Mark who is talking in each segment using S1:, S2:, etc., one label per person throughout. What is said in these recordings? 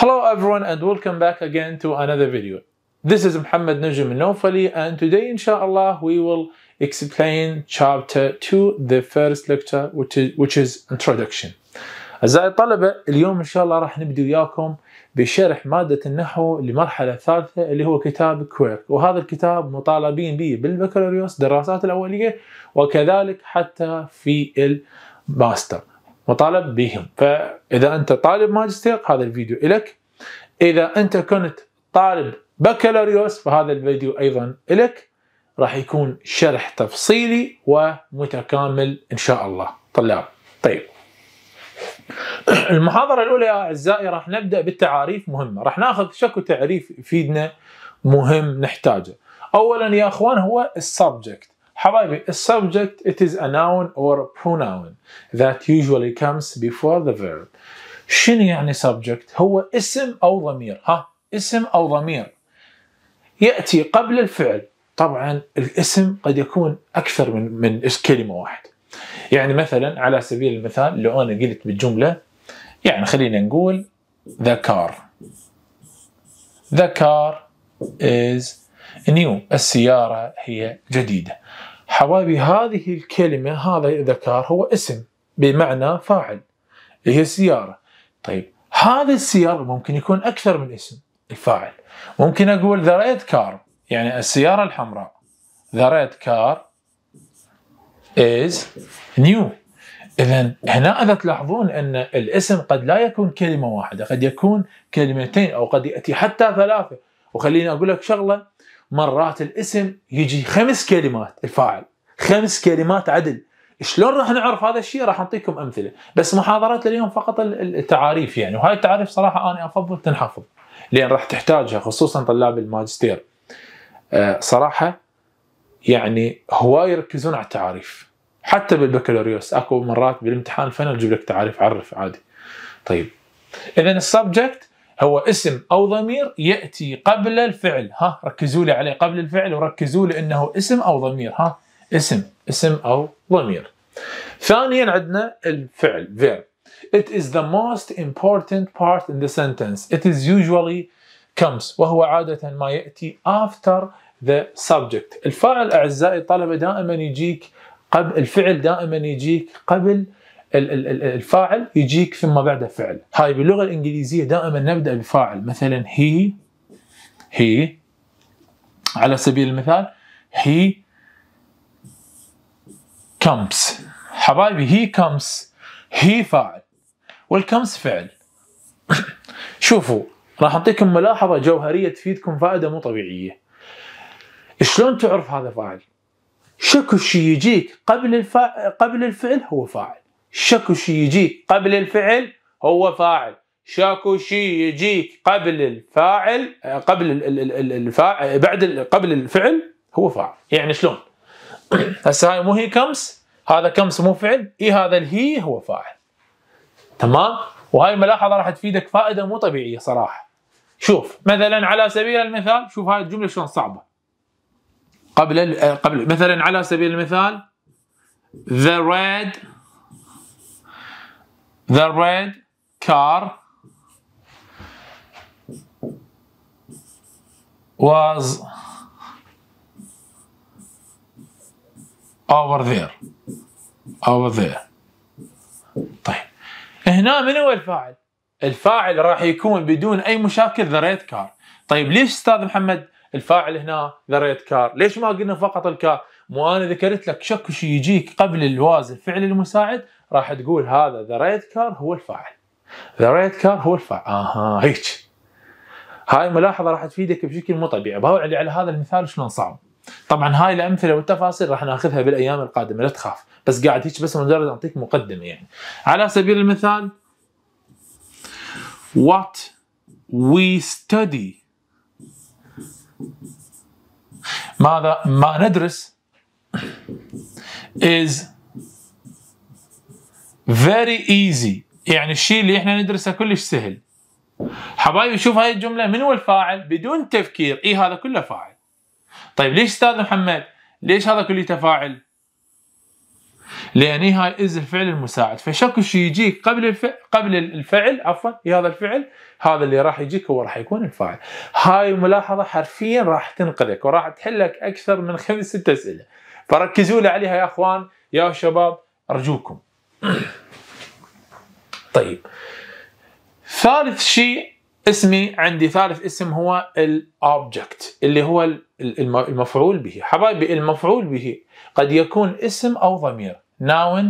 S1: Hello everyone and welcome back again to another video. This is Muhammad Najim Nofali and today inshallah we will explain chapter 2 the first lecture which is, which is introduction. أعزائي الطلبة اليوم إن شاء الله راح نبدأ وياكم بشرح مادة النحو لمرحلة ثالثة اللي هو كتاب كويرك وهذا الكتاب مطالبين به بالبكالوريوس دراسات الأولية وكذلك حتى في الماستر مطالب بهم فإذا أنت طالب ماجستير هذا الفيديو إلك إذا أنت كنت طالب بكالوريوس فهذا الفيديو أيضا إلك راح يكون شرح تفصيلي ومتكامل إن شاء الله طلاب طيب المحاضرة الأولى يا أعزائي راح نبدأ بالتعاريف مهمة راح ناخذ شكو تعريف يفيدنا مهم نحتاجه أولا يا أخوان هو السبجكت حبايبي ال subject it is a noun or a pronoun that usually comes before the verb شنو يعني subject هو اسم أو ضمير ها اسم أو ضمير يأتي قبل الفعل طبعا الاسم قد يكون أكثر من من كلمة واحدة يعني مثلا على سبيل المثال لو أنا قلت بالجملة يعني خلينا نقول the car the car is new السيارة هي جديدة حبايبي هذه الكلمة هذا ذكر هو اسم بمعنى فاعل اللي هي السيارة طيب هذا السيارة ممكن يكون أكثر من اسم الفاعل ممكن أقول ذا ريد كار يعني السيارة الحمراء ذا ريد كار is new إذا هنا إذا تلاحظون أن الاسم قد لا يكون كلمة واحدة قد يكون كلمتين أو قد يأتي حتى ثلاثة وخليني أقول لك شغلة مرات الاسم يجي خمس كلمات الفاعل خمس كلمات عدل شلون راح نعرف هذا الشيء راح اعطيكم امثله بس محاضرات اليوم فقط التعاريف يعني وهاي التعاريف صراحه انا افضل تنحفظ لان راح تحتاجها خصوصا طلاب الماجستير أه صراحه يعني هواي يركزون على التعاريف حتى بالبكالوريوس اكو مرات بالامتحان الفني يجيب لك تعاريف عرف عادي طيب اذا السبجكت هو اسم أو ضمير يأتي قبل الفعل ها ركزوا لي عليه قبل الفعل وركزوا لي أنه اسم أو ضمير ها اسم اسم أو ضمير ثانيا عندنا الفعل verb It is the most important part in the sentence. It is usually comes وهو عادة ما يأتي after the subject. الفاعل أعزائي الطلبة دائما يجيك قبل الفعل دائما يجيك قبل الفاعل يجيك ثم بعده فعل هاي باللغة الإنجليزية دائما نبدأ بفاعل مثلا he he على سبيل المثال he comes حبايبي he comes he فاعل والكمس فعل شوفوا راح أعطيكم ملاحظة جوهرية تفيدكم فائدة مو طبيعية شلون تعرف هذا فاعل؟ شكو شيء يجيك قبل الفا... قبل الفعل هو فاعل شكو شي يجيك قبل الفعل هو فاعل شي يجيك قبل الفاعل قبل الفاعل بعد قبل الفعل هو فاعل يعني شلون هسه هاي مو هي كمس هذا كمس مو فعل اي هذا الهي هو فاعل تمام وهاي الملاحظه راح تفيدك فائده مو طبيعيه صراحه شوف مثلا على سبيل المثال شوف هاي الجمله شلون صعبه قبل قبل مثلا على سبيل المثال the red The red car was over there over there طيب هنا من هو الفاعل؟ الفاعل راح يكون بدون اي مشاكل the red car. طيب ليش استاذ محمد الفاعل هنا ذا red كار ليش ما قلنا فقط الكار مو انا ذكرت لك شك شي يجيك قبل الواز الفعل المساعد راح تقول هذا ذا ريد كار هو الفاعل ذا ريد كار هو الفاعل اها هيك هاي الملاحظه راح تفيدك بشكل مو طبيعي بوعلي على هذا المثال شلون صعب طبعا هاي الامثله والتفاصيل راح ناخذها بالايام القادمه لا تخاف بس قاعد هيك بس مجرد اعطيك مقدمه يعني على سبيل المثال what we study ماذا ما ندرس is very easy يعني الشيء اللي احنا ندرسه كلش سهل حبايبي شوف هاي الجمله من هو الفاعل بدون تفكير اي هذا كله فاعل طيب ليش استاذ محمد ليش هذا كله فاعل لان هاي از الفعل المساعد فشكو شيء يجيك قبل الف... قبل الفعل عفوا إيه هذا الفعل هذا اللي راح يجيك هو راح يكون الفاعل هاي الملاحظه حرفيا راح تنقذك وراح تحلك اكثر من خمس ست اسئله فركزوا لي عليها يا اخوان يا شباب ارجوكم طيب ثالث شيء اسمي عندي ثالث اسم هو الاوبجكت اللي هو المفعول به حبايبي المفعول به قد يكون اسم او ضمير noun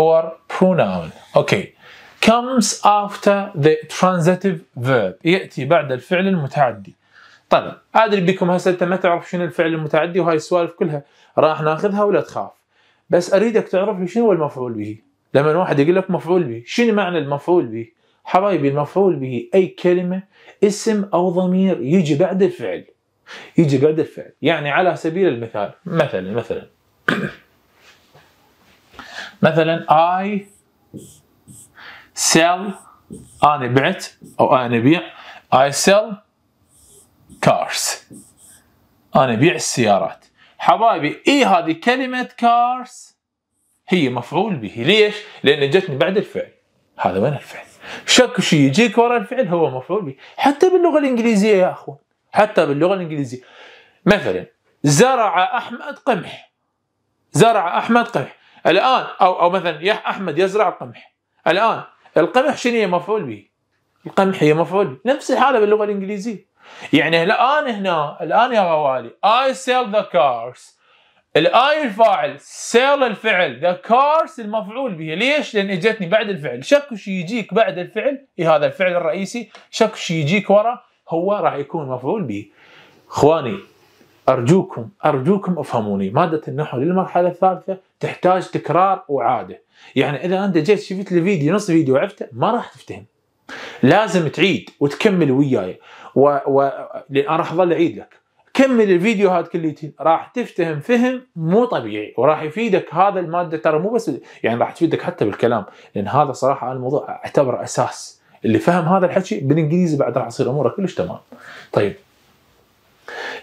S1: or pronoun اوكي comes after the transitive verb ياتي بعد الفعل المتعدي طيب ادري بكم هسه انت ما تعرف شنو الفعل المتعدي وهاي السوالف كلها راح ناخذها ولا تخاف بس اريدك تعرف لي شنو هو المفعول به لما واحد يقول لك مفعول به شنو معنى المفعول به حبايبي المفعول به اي كلمه اسم او ضمير يجي بعد الفعل يجي بعد الفعل يعني على سبيل المثال مثلا مثلا مثلا اي سيل أنا بعت أو أنا بيع اي سيل كارز أنا بيع السيارات حبايبي اي هذه كلمه كارس هي مفعول به ليش لان جتني بعد الفعل هذا وين الفعل شك شيء يجيك ورا الفعل هو مفعول به حتى باللغه الانجليزيه يا اخوان حتى باللغه الانجليزيه مثلا زرع احمد قمح زرع احمد قمح الان او او مثلا يا احمد يزرع قمح الان القمح شنو هي مفعول به القمح هي مفعول به. نفس الحاله باللغه الانجليزيه يعني الان هنا الان يا غوالي I sell the cars الاي الفاعل سيل الفعل ذا cars المفعول به ليش؟ لان اجتني بعد الفعل شكو شي يجيك بعد الفعل إيه هذا الفعل الرئيسي شكو شي يجيك ورا هو راح يكون مفعول به اخواني ارجوكم ارجوكم افهموني ماده النحو للمرحله الثالثه تحتاج تكرار وعاده يعني اذا انت جيت شفت لي فيديو نص فيديو وعفته ما راح تفتهم لازم تعيد وتكمل وياي انا راح اظل اعيد لك كمل الفيديو هذا كليتين راح تفتهم فهم مو طبيعي وراح يفيدك هذا الماده ترى مو بس يعني راح تفيدك حتى بالكلام لان هذا صراحه الموضوع اعتبره اساس اللي فهم هذا الحكي بالانجليزي بعد راح تصير اموره كلش تمام طيب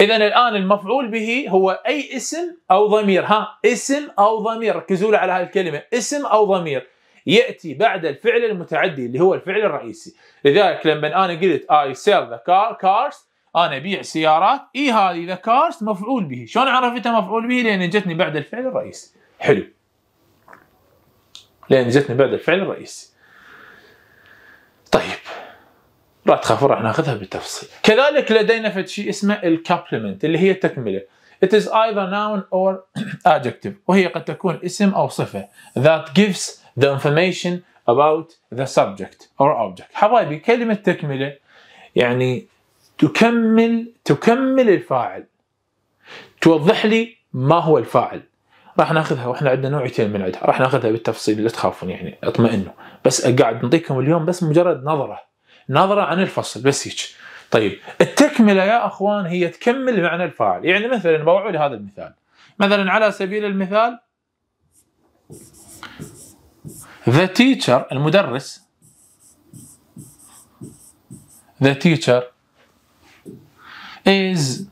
S1: اذا الان المفعول به هو اي اسم او ضمير ها اسم او ضمير ركزوا على هالكلمه اسم او ضمير ياتي بعد الفعل المتعدي اللي هو الفعل الرئيسي لذلك لما انا قلت اي سيل ذا كارز انا ابيع سيارات اي هذه ذا كارز مفعول به شلون عرفتها مفعول به لان جتني بعد الفعل الرئيسي حلو لان جتني بعد الفعل الرئيسي طيب لا تخافوا راح ناخذها بالتفصيل كذلك لدينا فد شيء اسمه الكابلمنت اللي هي التكمله It is either noun or adjective وهي قد تكون اسم أو صفة that gives the information about the subject or object حبايبي كلمة تكملة يعني تكمل تكمل الفاعل توضح لي ما هو الفاعل راح ناخذها واحنا عندنا نوعيتين من عندها راح ناخذها بالتفصيل لا تخافون يعني اطمئنوا بس قاعد نعطيكم اليوم بس مجرد نظره نظره عن الفصل بس هيك طيب التكمله يا اخوان هي تكمل معنى الفاعل يعني مثلا بوعوا هذا المثال مثلا على سبيل المثال The teacher المدرس The teacher is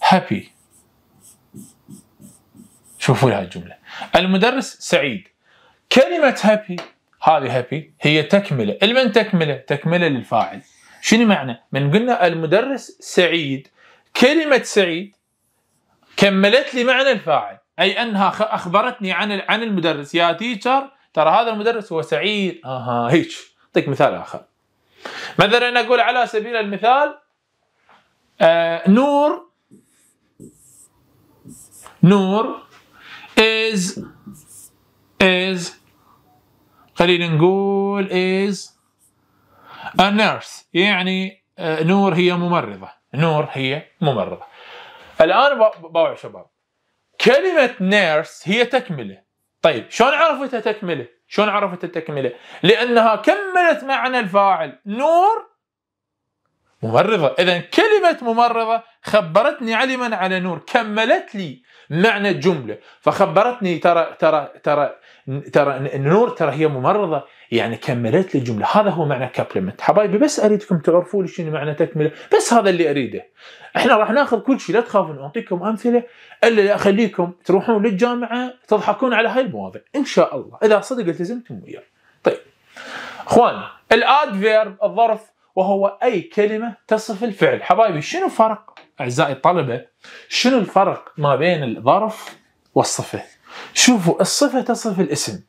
S1: happy شوفوا لها الجملة المدرس سعيد كلمة happy هذه happy هي تكملة لمن تكملة؟ تكملة للفاعل شنو معنى؟ من قلنا المدرس سعيد كلمة سعيد كملت لي معنى الفاعل اي انها اخبرتني عن عن المدرس يا تيتشر ترى هذا المدرس هو سعيد اها هيك اعطيك مثال اخر مثلا اقول على سبيل المثال آه، نور نور is is خلينا نقول is a nurse يعني آه، نور هي ممرضه نور هي ممرضه الان باوع شباب كلمة نيرس هي تكملة طيب شلون عرفتها تكملة؟ شلون عرفتها تكملة؟ لأنها كملت معنى الفاعل نور ممرضة إذا كلمة ممرضة خبرتني علما على نور كملت لي معنى الجملة فخبرتني ترى ترى ترى ترى النور ترى هي ممرضة يعني كملت لي الجملة هذا هو معنى كابلمنت حبايبي بس أريدكم تعرفوا لي شنو معنى تكملة بس هذا اللي أريده احنا راح ناخذ كل شيء لا تخافون أعطيكم أمثلة إلا أخليكم تروحون للجامعة تضحكون على هاي المواضيع إن شاء الله إذا صدق التزمتم وياي طيب اخوان الادفيرب الظرف وهو أي كلمة تصف الفعل حبايبي شنو الفرق أعزائي الطلبة شنو الفرق ما بين الظرف والصفة شوفوا الصفة تصف الاسم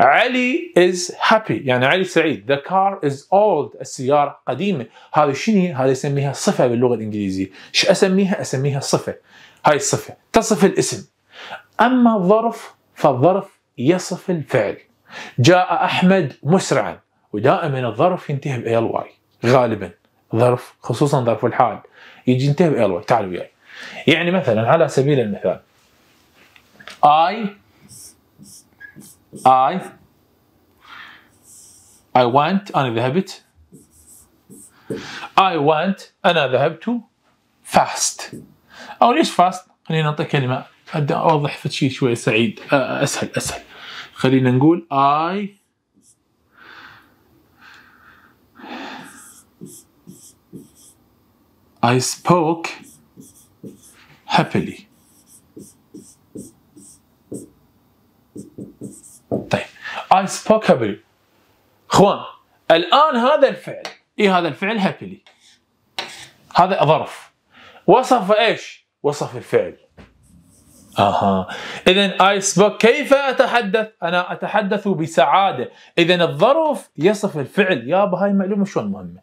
S1: علي is happy يعني علي سعيد the car is old السيارة قديمة هذا شنو هذا يسميها صفة باللغة الإنجليزية ايش أسميها أسميها صفة هاي الصفة تصف الاسم أما الظرف فالظرف يصف الفعل جاء أحمد مسرعا ودائما الظرف ينتهي بأي الواي غالبا ظرف خصوصا ظرف الحال يجي ينتهي بال واي تعال وياي يعني مثلا على سبيل المثال I I I وانت أنا ذهبت I وانت أنا ذهبت fast أو ليش fast؟ خلينا نعطي كلمة أوضح في شيء شوي سعيد أسهل أسهل خلينا نقول I I spoke happily طيب I spoke happily اخوان الان هذا الفعل اي هذا الفعل happily هذا ظرف وصف ايش؟ وصف الفعل اها اذا I spoke كيف اتحدث؟ انا اتحدث بسعاده، اذا الظرف يصف الفعل، يابا هاي معلومه شلون مهمه.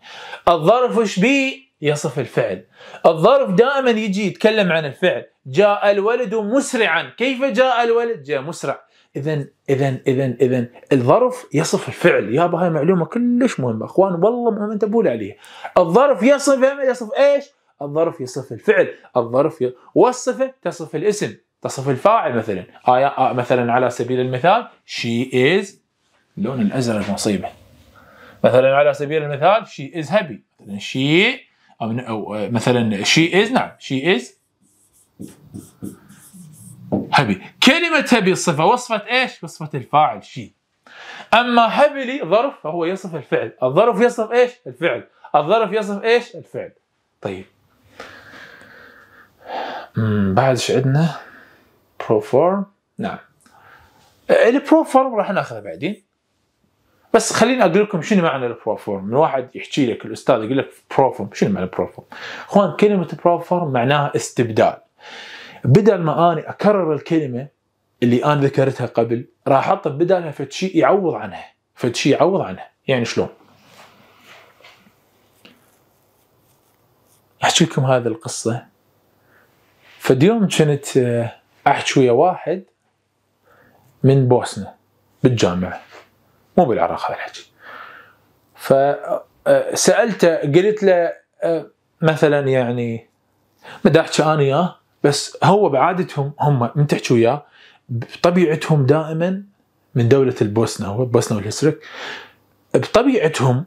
S1: الظرف ايش بيه؟ يصف الفعل الظرف دائما يجي يتكلم عن الفعل جاء الولد مسرعا كيف جاء الولد جاء مسرع اذا اذا اذا اذا الظرف يصف الفعل يابا هاي معلومه كلش مهمه اخوان والله مهمه انتبهوا عليها الظرف يصف يصف ايش الظرف يصف الفعل الظرف ي... والصفه تصف الاسم تصف الفاعل مثلا آية مثلا على سبيل المثال شي از لون الازرق مصيبه مثلا على سبيل المثال شي از هابي she أو, أو آه، مثلا شي إز نعم شي إز هبي كلمة هبي الصفة وصفة إيش؟ وصفة الفاعل شي أما هبلي ظرف فهو يصف الفعل الظرف يصف إيش؟ الفعل الظرف يصف إيش؟ الفعل طيب بعد ايش عندنا؟ بروفورم نعم البروفورم راح ناخذه بعدين بس خليني اقول لكم شنو معنى البروفورم من واحد يحكي لك الاستاذ يقول لك بروفورم شنو معنى بروفورم اخوان كلمه بروفورم معناها استبدال بدل ما اني اكرر الكلمه اللي انا ذكرتها قبل راح احط بدالها فد شيء يعوض عنها فد شيء يعوض عنها يعني شلون احكي لكم هذه القصه فد يوم كنت آه، احكي ويا واحد من بوسنه بالجامعه مو بالعراق هذا الحكي فسالته آه، قلت له آه، مثلا يعني ما احكي انا اياه بس هو بعادتهم هم من تحكي وياه بطبيعتهم دائما من دولة البوسنة هو البوسنة والهسرك بطبيعتهم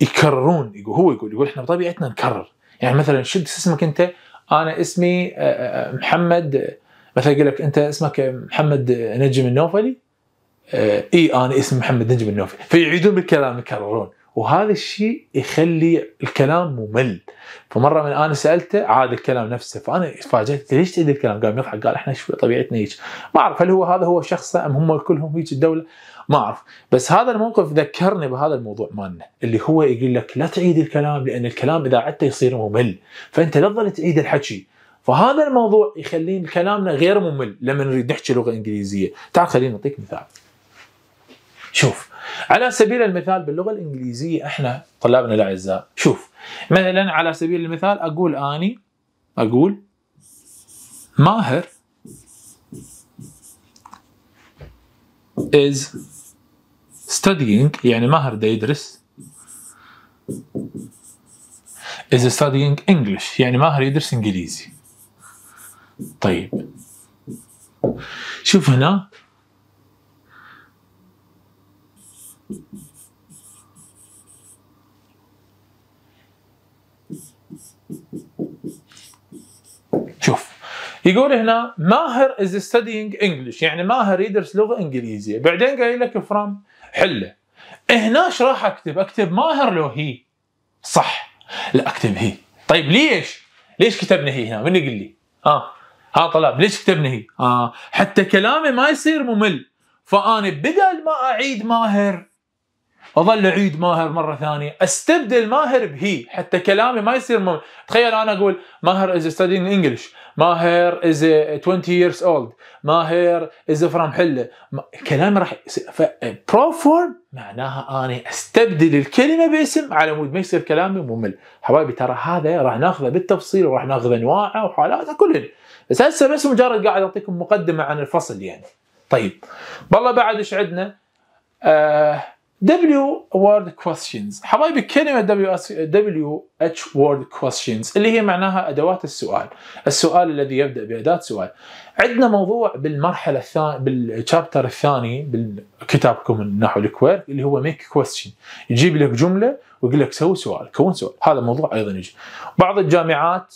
S1: يكررون يقول هو يقول يقول احنا بطبيعتنا نكرر يعني مثلا شو اسمك انت؟ انا اسمي آه، محمد مثلا يقول لك انت اسمك محمد نجم النوفلي آه، اي انا اسمي محمد نجم النوفي فيعيدون بالكلام يكررون وهذا الشيء يخلي الكلام ممل فمره من انا سالته عاد الكلام نفسه فانا تفاجئت ليش تعيد الكلام؟ قام يضحك قال احنا شوي طبيعتنا هيك ما اعرف هل هو هذا هو شخصه ام هم كلهم هيك الدوله؟ ما اعرف بس هذا الموقف ذكرني بهذا الموضوع مالنا اللي هو يقول لك لا تعيد الكلام لان الكلام اذا عدته يصير ممل فانت لا تظل تعيد الحكي فهذا الموضوع يخلي كلامنا غير ممل لما نريد نحكي لغه انجليزيه تعال خليني اعطيك مثال شوف على سبيل المثال باللغه الانجليزيه احنا طلابنا الاعزاء شوف مثلا على سبيل المثال اقول اني اقول ماهر is studying يعني ماهر دا يدرس is studying English يعني ماهر يدرس انجليزي طيب شوف هنا شوف يقول هنا ماهر از ستاديينج انجلش يعني ماهر يدرس لغه انجليزيه بعدين قايل لك فروم حله هنا ايش راح اكتب؟ اكتب ماهر لو هي صح لا اكتب هي طيب ليش؟ ليش كتبنا هي هنا؟ من يقول لي؟ اه ها آه، طلاب ليش كتبنا هي؟ آه حتى كلامي ما يصير ممل فانا بدل ما اعيد ماهر اظل اعيد ماهر مره ثانيه استبدل ماهر بهي حتى كلامي ما يصير مم... تخيل انا اقول ماهر از ستادينج انجلش ماهر از 20 ييرز اولد ماهر از فرام حله ما... كلام راح ف... برو فورم معناها اني استبدل الكلمه باسم على مود ما يصير كلامي ممل حبايبي ترى هذا راح ناخذه بالتفصيل وراح ناخذ انواعه وحالاته كلها بس هسه بس مجرد قاعد اعطيكم مقدمه عن الفصل يعني طيب والله بعد ايش عندنا آه دبليو وورد كويستشنز حبايبي كلمة دبليو دبليو اتش وورد كويستشنز اللي هي معناها أدوات السؤال السؤال الذي يبدأ بأداة سؤال عندنا موضوع بالمرحلة الثانية بالشابتر الثاني بكتابكم النحو نحو الكوير اللي هو ميك كويستشن يجيب لك جملة ويقول لك سوي سؤال كون سؤال هذا موضوع أيضا يجي بعض الجامعات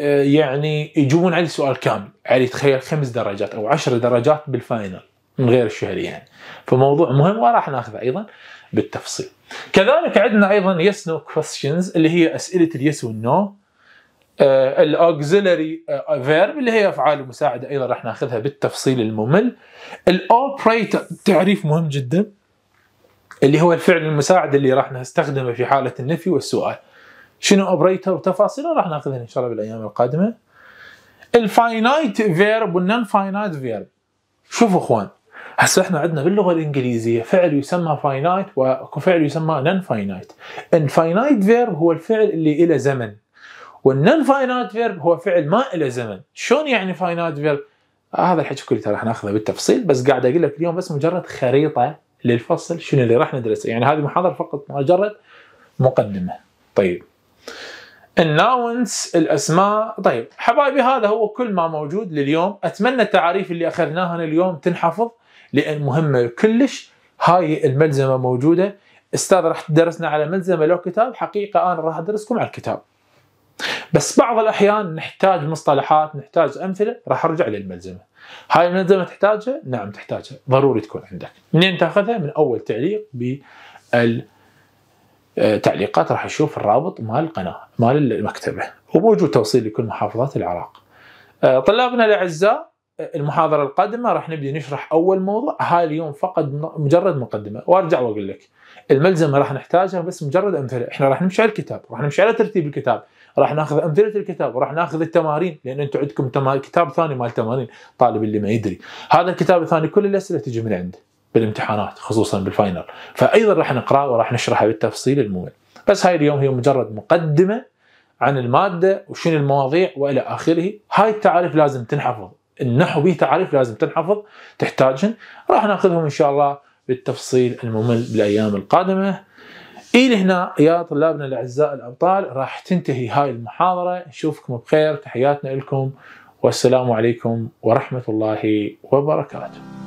S1: آه، يعني يجيبون عليه سؤال كامل عليه يعني تخيل خمس درجات أو عشر درجات بالفاينل من غير الشهري يعني فموضوع مهم وراح ناخذه ايضا بالتفصيل كذلك عندنا ايضا يس نو كويستشنز اللي هي اسئله اليس والنو آه، الاوكسيلري آه، فيرب اللي هي افعال مساعده ايضا راح ناخذها بالتفصيل الممل الاوبريتر تعريف مهم جدا اللي هو الفعل المساعد اللي راح نستخدمه في حاله النفي والسؤال شنو اوبريتر وتفاصيله راح ناخذها ان شاء الله بالايام القادمه الفاينايت فيرب والنون فاينايت فيرب شوفوا اخوان هسه احنا عندنا باللغه الانجليزيه فعل يسمى فاينايت واكو فعل يسمى نون فاينايت الفاينايت فيرب هو الفعل اللي له زمن والنون فاينايت فيرب هو فعل ما له زمن شلون يعني فاينايت فيرب آه هذا الحكي كله ترى ناخذه بالتفصيل بس قاعد اقول لك اليوم بس مجرد خريطه للفصل شنو اللي راح ندرسه يعني هذه محاضره فقط مجرد مقدمه طيب الناونس الاسماء طيب حبايبي هذا هو كل ما موجود لليوم اتمنى التعاريف اللي اخذناها اليوم تنحفظ لان مهمه كلش هاي الملزمه موجوده استاذ راح تدرسنا على ملزمه لو كتاب حقيقه انا راح ادرسكم على الكتاب بس بعض الاحيان نحتاج مصطلحات نحتاج امثله راح ارجع للملزمه هاي الملزمه تحتاجها نعم تحتاجها ضروري تكون عندك منين تاخذها من اول تعليق التعليقات راح اشوف الرابط مال القناه مال المكتبه وموجود توصيل لكل محافظات العراق طلابنا الاعزاء المحاضره القادمه راح نبدا نشرح اول موضوع هاي اليوم فقط مجرد مقدمه وارجع واقول لك الملزمه راح نحتاجها بس مجرد امثله احنا راح نمشي على الكتاب راح نمشي على ترتيب الكتاب راح ناخذ امثله الكتاب وراح ناخذ التمارين لان انتم عندكم كتاب ثاني مال تمارين طالب اللي ما يدري هذا الكتاب الثاني كل الاسئله تجي من عنده بالامتحانات خصوصا بالفاينل فايضا راح نقراه وراح نشرحه بالتفصيل الممل بس هاي اليوم هي مجرد مقدمه عن الماده وشنو المواضيع والى اخره هاي التعارف لازم تنحفظ النحوي تعريف لازم تنحفظ تحتاجهن راح ناخذهم ان شاء الله بالتفصيل الممل بالايام القادمه الى هنا يا طلابنا الاعزاء الابطال راح تنتهي هاي المحاضره نشوفكم بخير تحياتنا لكم والسلام عليكم ورحمه الله وبركاته